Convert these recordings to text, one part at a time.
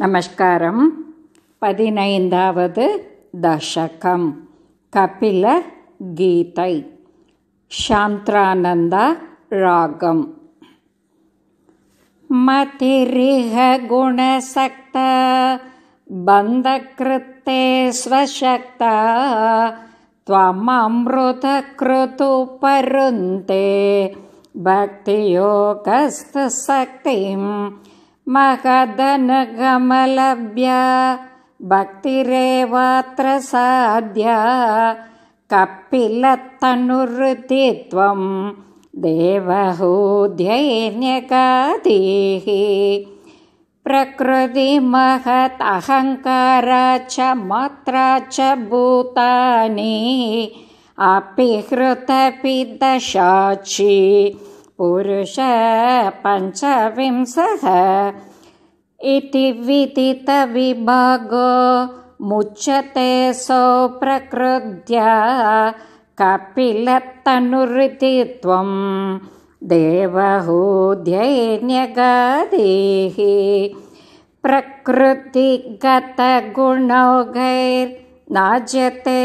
नमस्कारम् पैन्दवद् दशकम् कपिलगीतै शान्त्रानन्दरागम् मतिरिह गुणशक्ता बन्धकृत्ते स्वशक्ता त्वमृतकृतुपरुन्ते भक्तियोगस्तशक्तिम् महदनगमलव्य भक्तिरेवात्रसाध्या कपिलत्तनुरृतित्वं देवहोध्यैन्यगादिः प्रकृतिमहत् अहङ्कारा च मात्रा च भूतानि अपि हृतपि दशाची पुरुष पञ्चविंशः इति विदितविभागो मुच्यते स प्रकृत्या कपिलत्तनुरृदित्वम् देवहूद्यैन्यगादिः प्रकृतिगतगुणौ गैर्नाजते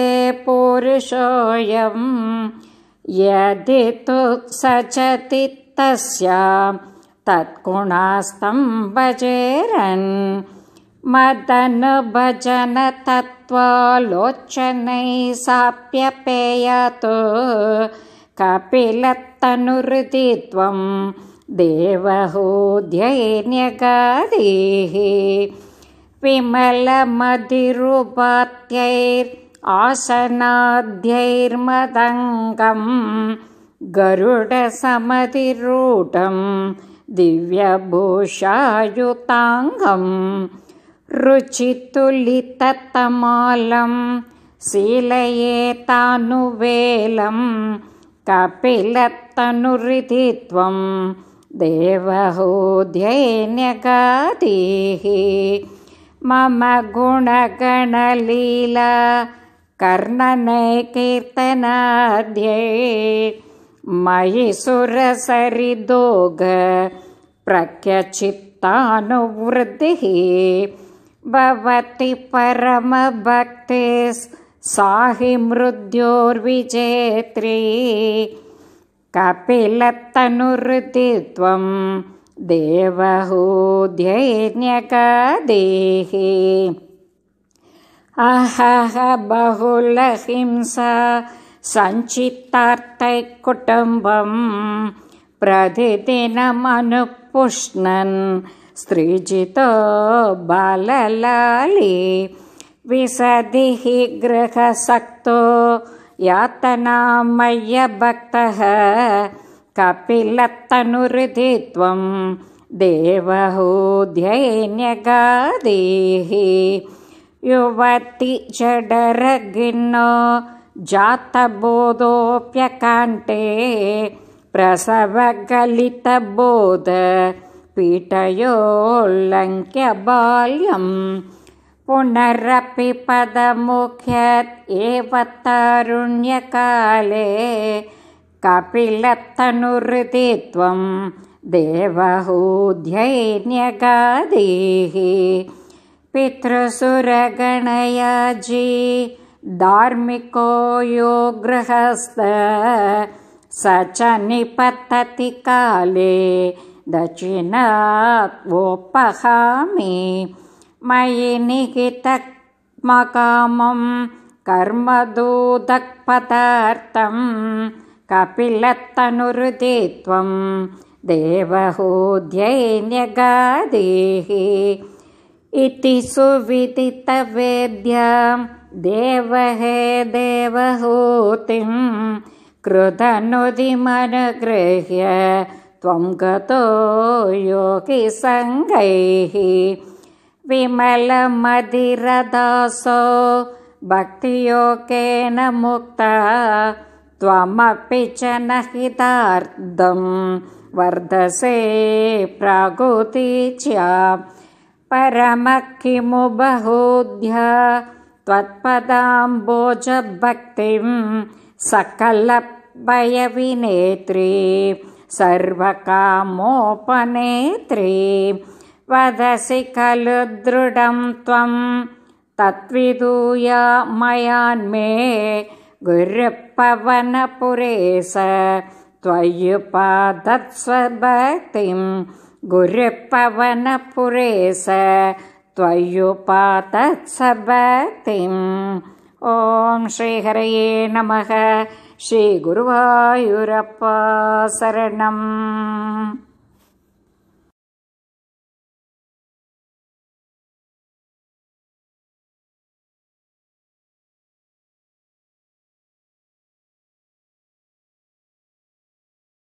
पुरुषोऽयम् यदि तु सचति तस्य तत् गुणास्तं भजेरन् मदनुभजनतत्त्वालोचनैः साप्यपेयतु कपिलत्तनुदि त्वं देवहोध्यैन्यगादिः विमलमधिरुपात्यैर् आसनाद्यैर्मदङ्गं गरुडसमतिरूटं दिव्यभूषायुताङ्गं रुचितुलिततमालं शीलये तानुवेलं कपिलत्तनुदित्वं देवहोध्यैन्यगादीः मम गुणगणलीला कर्णनैकीर्तनाद्ये मयि सुरसरिदोग प्रख्यचित्तानुवृद्धिः भवति परमभक्ते साहि मृद्योर्विजेत्री कपिलत्तनुदि त्वं देवहो अहः बहुलहिंसा सञ्चित्तार्थैकुटुम्बम् प्रतिदिनमनुपुष्णन् स्त्रीजितो बाललाली विशदिहि गृहसक्तो यातनामय्य भक्तः कपिलत्तनुदि त्वम् देवहो युवति जडरगिन्नो जातबोधोऽप्यकाण्ठे प्रसवगलितबोधपीठयोल्लङ्क्यबाल्यं पुनरपि पदमुख्य एव तारुण्यकाले कपिलतनुहृतित्वं देवहूध्यैन्यगादिः पितृसुरगणयाजी धार्मिको गृहस्थ स च काले दचिनात्वोपहामि मयि निहितमकामं कर्मदूतपदार्थं कपिलत्तनुदि त्वं देवहोद्यैन्यगादेः इति सुविदितवेद्याम् देवहे देवहूतिं। क्रुधनुदिमनुगृह्य त्वं गतो योगिसङ्गैः विमलमदिरदासो भक्तियोकेन मुक्ता त्वमपि च न हितार्थं वर्धसे प्रागुती च परमः किमु बहूध्य त्वत्पदाम्बोजभक्तिं सकलभयविनेत्री सर्वकामोपनेत्री वदसि खलु त्वं तत्विदूया मयान्मे गुरुपवनपुरे स त्वयुपादत्स्वभक्तिं गुरुपवनपुरे स त्वय्योपातत्सभतिम् ॐ श्रीहरये नमः शरणम्